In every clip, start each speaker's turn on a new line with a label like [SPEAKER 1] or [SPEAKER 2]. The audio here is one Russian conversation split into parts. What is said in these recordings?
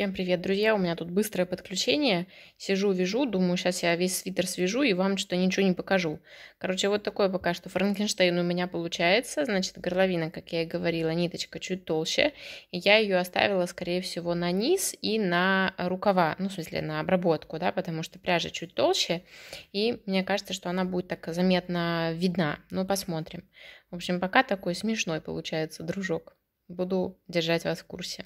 [SPEAKER 1] Всем привет, друзья! У меня тут быстрое подключение. Сижу, вяжу, думаю, сейчас я весь свитер свяжу и вам что-то ничего не покажу. Короче, вот такое пока что франкенштейн у меня получается. Значит, горловина, как я и говорила, ниточка чуть толще. я ее оставила, скорее всего, на низ и на рукава, ну, в смысле, на обработку, да, потому что пряжа чуть толще. И мне кажется, что она будет так заметно видна. Ну, посмотрим. В общем, пока такой смешной получается, дружок. Буду держать вас в курсе.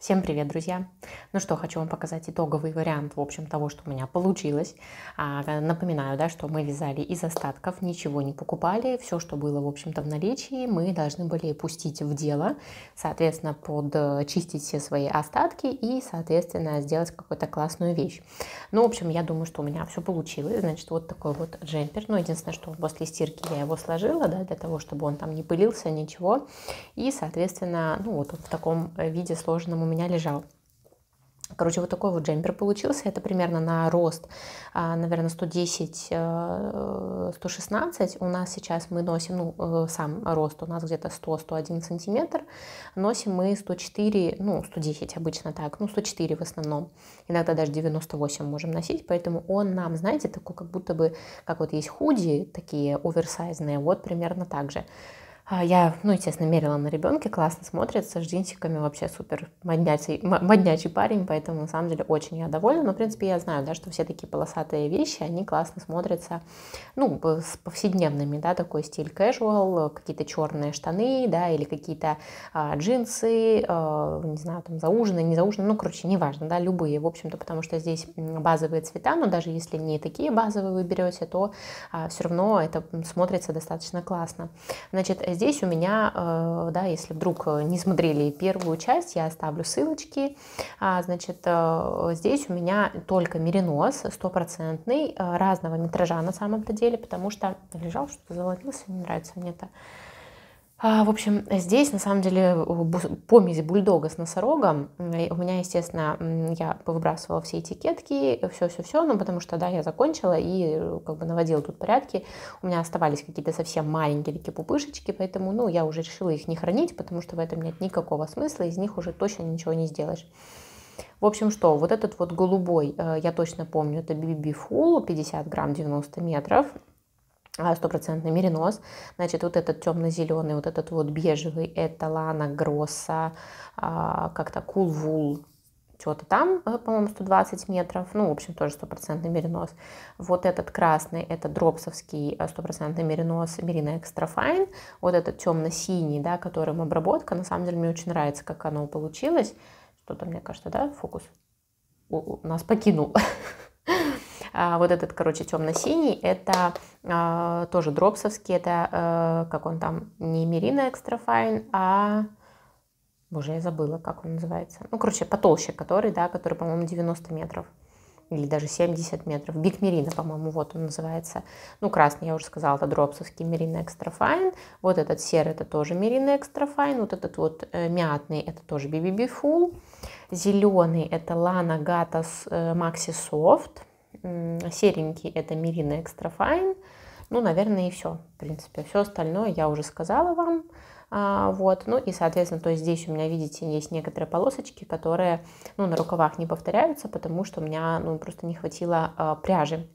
[SPEAKER 1] Всем привет, друзья! Ну что, хочу вам показать итоговый вариант, в общем, того, что у меня получилось. А, напоминаю, да, что мы вязали из остатков, ничего не покупали, все, что было, в общем-то, в наличии, мы должны были пустить в дело, соответственно, подчистить э, все свои остатки и, соответственно, сделать какую-то классную вещь. Ну, в общем, я думаю, что у меня все получилось, значит, вот такой вот джемпер, ну, единственное, что после стирки я его сложила, да, для того, чтобы он там не пылился, ничего, и, соответственно, ну, вот он в таком э, виде сложенном у меня лежал. Короче, вот такой вот джемпер получился. Это примерно на рост, а, наверное, 110-116. Э, э, у нас сейчас мы носим, ну, э, сам рост у нас где-то 100-101 сантиметр. Носим мы 104, ну, 110 обычно так, ну, 104 в основном. Иногда даже 98 можем носить, поэтому он нам, знаете, такой как будто бы, как вот есть худи такие оверсайзные, вот примерно так же. А, я, ну, естественно, мерила на ребенке, классно смотрится, с джинсиками вообще супер, моднячий, моднячий парень, поэтому, на самом деле, очень я довольна. Но, в принципе, я знаю, да, что все такие полосатые вещи, они классно смотрятся, ну, с повседневными, да, такой стиль casual, какие-то черные штаны, да, или какие-то а, джинсы, а, не знаю, там, зауженные, не зауженные, ну, короче, неважно, да, любые, в общем-то, потому что здесь базовые цвета, но даже если не такие базовые вы берете, то а, все равно это смотрится достаточно классно. Значит, здесь у меня, э, да, если вдруг э, не смотрели первую часть, я оставлю ссылочки. А, значит, э, здесь у меня только меринос стопроцентный, разного метража на самом-то деле, потому что лежал, что-то заводился, не нравится мне это. А, в общем, здесь на самом деле помесь бульдога с носорогом. У меня, естественно, я выбрасывала все этикетки, все-все-все, ну, потому что, да, я закончила и э, как бы наводила тут порядки. У меня оставались какие-то совсем маленькие такие пупышечки, поэтому, ну, я уже решила их не хранить, потому что в этом нет никакого смысла, из них уже точно ничего не сделаешь. В общем, что, вот этот вот голубой, э, я точно помню, это BB Full, 50 грамм 90 метров стопроцентный меринос. Значит, вот этот темно-зеленый, вот этот вот бежевый, это Лана Гросса, а, как-то Кулвул, что-то там, э, по-моему, 120 метров, ну, в общем, тоже стопроцентный меринос. Вот этот красный, это дропсовский э, стопроцентный меринос Мерина Экстра Файн. Вот этот темно-синий, да, которым обработка, на самом деле, мне очень нравится, как оно получилось. Что-то, мне кажется, да, фокус у -у, нас покинул. А, вот этот, короче, темно-синий, это а, тоже дропсовский, это, а, как он там, не Мирина Экстра Файн, а... Боже, я забыла, как он называется. Ну, короче, потолще который, да, который, по-моему, 90 метров или даже 70 метров. Биг Мерина, по-моему, вот он называется. Ну, красный, я уже сказала, это дропсовский Мерина Экстра Файн. Вот этот серый, это тоже Мерина Экстра Файн. Вот этот вот э, мятный, это тоже BBB Full. Зеленый, это Лана Гатас Макси Софт. Серенький это Мирина Экстра fine Ну, наверное, и все. В принципе, все остальное я уже сказала вам. А, вот, ну и, соответственно, то есть здесь у меня, видите, есть некоторые полосочки, которые, ну, на рукавах не повторяются, потому что у меня, ну, просто не хватило а, пряжи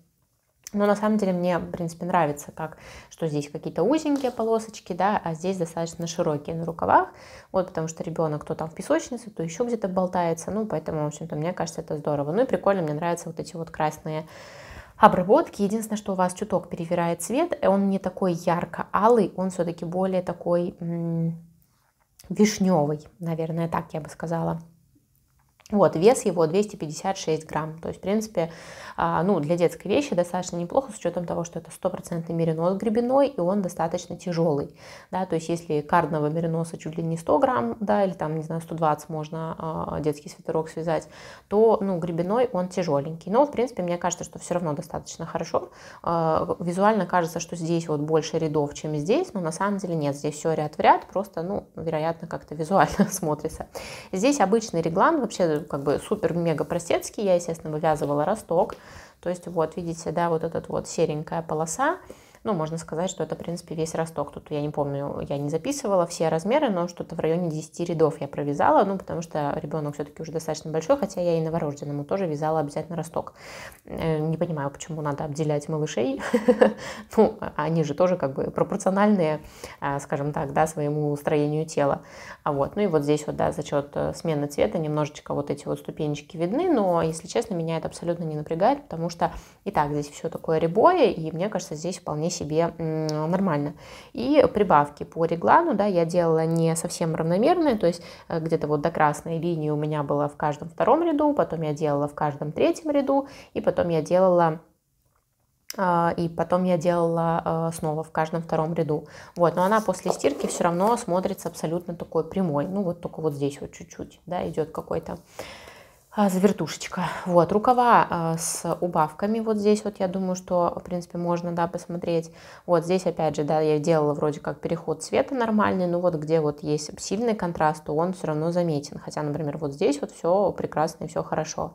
[SPEAKER 1] но на самом деле мне, в принципе, нравится, как, что здесь какие-то узенькие полосочки, да, а здесь достаточно широкие на рукавах, вот, потому что ребенок то там в песочнице, то еще где-то болтается, ну, поэтому, в общем-то, мне кажется, это здорово. Ну и прикольно, мне нравятся вот эти вот красные обработки. Единственное, что у вас чуток перевирает цвет, э, он не такой ярко-алый, он все-таки более такой вишневый, наверное, так я бы сказала. Вот, вес его 256 грамм, то есть, в принципе, а, ну, для детской вещи достаточно неплохо, с учетом того, что это стопроцентный меринос гребеной, и он достаточно тяжелый, да, то есть, если кардного мериноса чуть ли не 100 грамм, да, или там, не знаю, 120 можно а, детский свитерок связать, то, ну, гребеной он тяжеленький, но, в принципе, мне кажется, что все равно достаточно хорошо, а, визуально кажется, что здесь вот больше рядов, чем здесь, но на самом деле нет, здесь все ряд в ряд, просто, ну, вероятно, как-то визуально смотрится. Здесь обычный реглан, вообще как бы супер-мега-простецкий, я, естественно, вывязывала росток, то есть вот, видите, да, вот этот вот серенькая полоса, ну, можно сказать, что это, в принципе, весь росток. Тут я не помню, я не записывала все размеры, но что-то в районе 10 рядов я провязала, ну, потому что ребенок все-таки уже достаточно большой, хотя я и новорожденному тоже вязала обязательно росток. Э, не понимаю, почему надо обделять малышей. Ну, они же тоже как бы пропорциональные, а, скажем так, да, своему строению тела. А вот, ну и вот здесь вот, да, за счет э, смены цвета немножечко вот эти вот ступенечки видны, но, если честно, меня это абсолютно не напрягает, потому что и так здесь все такое рябое, и мне кажется, здесь вполне себе нормально. И прибавки по реглану, да, я делала не совсем равномерные, то есть э, где-то вот до красной линии у меня было в каждом втором ряду, потом я делала в каждом третьем ряду, и потом я делала а, и потом я делала э, снова в каждом втором ряду. Вот, но она после стирки все равно смотрится абсолютно такой прямой. Ну, вот только вот здесь вот чуть-чуть, да, идет какой-то завертушечка. Вот, рукава а, с убавками вот здесь вот, я думаю, что, в принципе, можно, да, посмотреть. Вот здесь, опять же, да, я делала вроде как переход цвета нормальный, но вот где вот есть сильный контраст, то он все равно заметен. Хотя, например, вот здесь вот все прекрасно и все хорошо.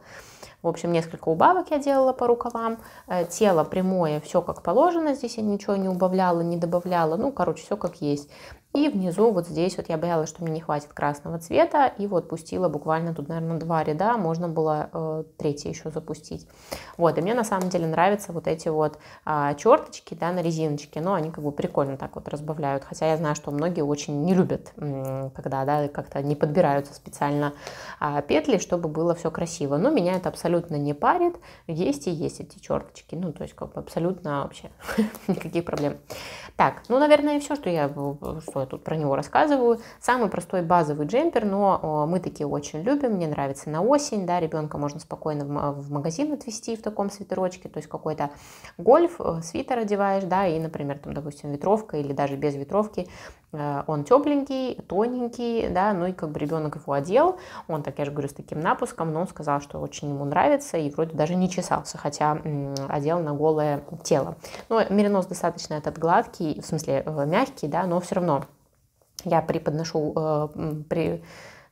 [SPEAKER 1] В общем, несколько убавок я делала по рукавам. Э, тело прямое, все как положено. Здесь я ничего не убавляла, не добавляла. Ну, короче, все как есть. И внизу вот здесь вот я боялась, что мне не хватит красного цвета, и вот пустила буквально тут, наверное, два ряда, можно было э, третий еще запустить. Вот, и мне на самом деле нравятся вот эти вот э, а, черточки, да, на резиночке, но они как бы прикольно так вот разбавляют, хотя я знаю, что многие очень не любят, когда, да, как-то не подбираются специально э, петли, чтобы было все красиво, но меня это абсолютно не парит, есть и есть эти черточки, ну, то есть как бы абсолютно вообще никаких проблем. Так, ну, наверное, и все, что я, что я тут про него рассказываю. Самый простой базовый джемпер, но мы такие очень любим, мне нравится на осень, да, ребенка можно спокойно в магазин отвезти в таком свитерочке, то есть какой-то гольф, э, свитер одеваешь, да, и, например, там, допустим, ветровка или даже без ветровки, э, он тепленький, тоненький, да, ну и как бы ребенок его одел, он, так я же говорю, с таким напуском, но он сказал, что очень ему нравится и вроде даже не чесался, хотя одел на голое тело. Но меринос достаточно этот гладкий, в смысле э, мягкий, да, но все равно я преподношу, э, при,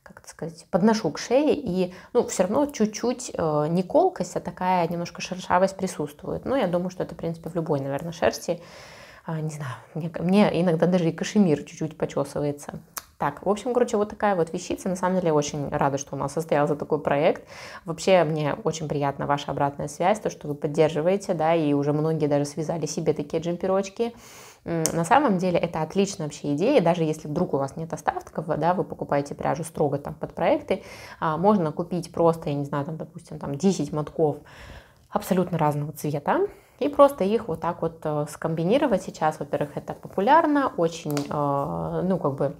[SPEAKER 1] как это сказать, подношу к шее, и ну, все равно чуть-чуть э, не колкость, а такая немножко шершавость присутствует. Но ну, я думаю, что это, в принципе, в любой, наверное, шерсти. Э, не знаю, мне, мне иногда даже и кашемир чуть-чуть почесывается. Так, в общем, короче, вот такая вот вещица. На самом деле, очень рада, что у нас состоялся такой проект. Вообще, мне очень приятна ваша обратная связь, то, что вы поддерживаете, да, и уже многие даже связали себе такие джемперочки. На самом деле это отличная вообще идея, даже если вдруг у вас нет остатков, да, вы покупаете пряжу строго там под проекты, а, можно купить просто, я не знаю, там, допустим, там 10 мотков абсолютно разного цвета, и просто их вот так вот э, скомбинировать сейчас, во-первых, это популярно, очень, э, ну, как бы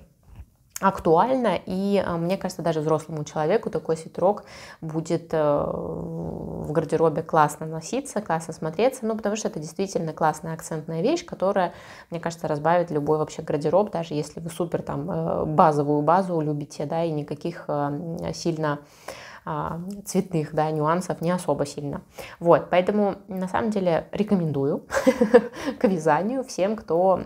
[SPEAKER 1] актуально, и а, мне кажется, даже взрослому человеку такой свитерок будет э, в гардеробе классно носиться, классно смотреться, ну, потому что это действительно классная акцентная вещь, которая, мне кажется, разбавит любой вообще гардероб, даже если вы супер там э, базовую базу любите, да, и никаких э, сильно а, цветных да, нюансов не особо сильно. Вот, поэтому на самом деле рекомендую к вязанию всем, кто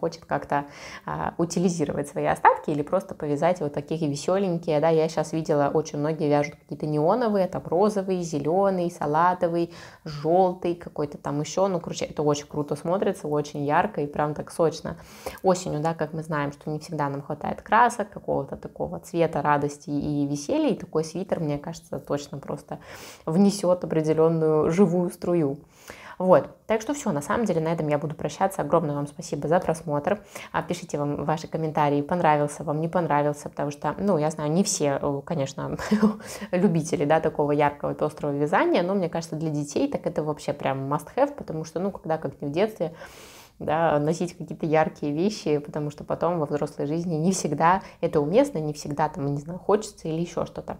[SPEAKER 1] хочет как-то а, утилизировать свои остатки или просто повязать вот такие веселенькие. Да, я сейчас видела, очень многие вяжут какие-то неоновые, там розовый, зеленый, салатовый, желтый какой-то там еще. Ну, короче, это очень круто смотрится, очень ярко и прям так сочно. Осенью, да, как мы знаем, что не всегда нам хватает красок, какого-то такого цвета радости и веселья, и такой свитер, мне кажется, кажется, точно просто внесет определенную живую струю. Вот. Так что все, на самом деле на этом я буду прощаться. Огромное вам спасибо за просмотр. Пишите вам ваши комментарии, понравился вам, не понравился, потому что, ну, я знаю, не все, э, конечно, любители, да, такого яркого и острого вязания, но мне кажется, для детей так это вообще прям must-have, потому что, ну, когда как не в детстве, да, носить какие-то яркие вещи, потому что потом во взрослой жизни не всегда это уместно, не всегда там, не знаю, хочется или еще что-то.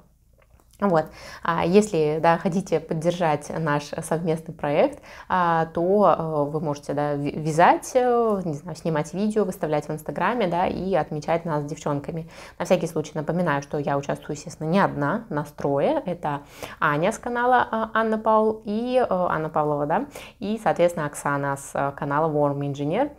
[SPEAKER 1] Вот. А если да, хотите поддержать наш совместный проект, а, то э, вы можете да, вязать, э, не знаю, снимать видео, выставлять в Инстаграме да, и отмечать нас с девчонками. На всякий случай напоминаю, что я участвую, естественно, не одна на строе. Это Аня с канала а, Анна Паул и э, Анна Павлова, да, и, соответственно, Оксана с канала Warm Engineer.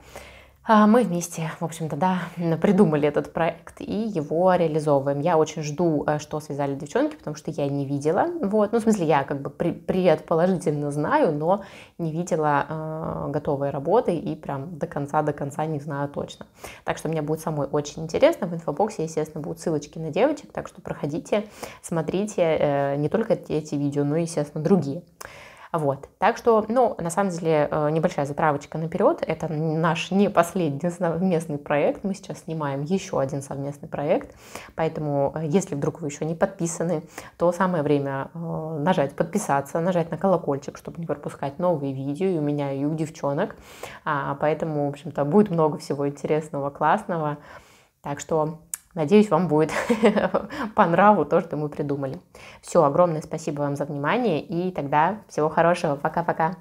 [SPEAKER 1] А, мы вместе, в общем-то, да, придумали этот проект и его реализовываем. Я очень жду, э, что связали девчонки, потому что я не видела. Вот. Ну, в смысле, я как бы предположительно знаю, но не видела э, готовые работы и прям до конца, до конца не знаю точно. Так что мне будет самой очень интересно. В инфобоксе, естественно, будут ссылочки на девочек, так что проходите, смотрите э, не только эти видео, но и, естественно, другие. Вот. Так что, ну, на самом деле, э, небольшая затравочка наперед. Это наш не последний совместный проект. Мы сейчас снимаем еще один совместный проект. Поэтому, э, если вдруг вы еще не подписаны, то самое время э, нажать «Подписаться», нажать на колокольчик, чтобы не пропускать новые видео и у меня, и у девчонок. А, поэтому, в общем-то, будет много всего интересного, классного. Так что Надеюсь, вам будет по нраву то, что мы придумали. Все, огромное спасибо вам за внимание и тогда всего хорошего. Пока-пока.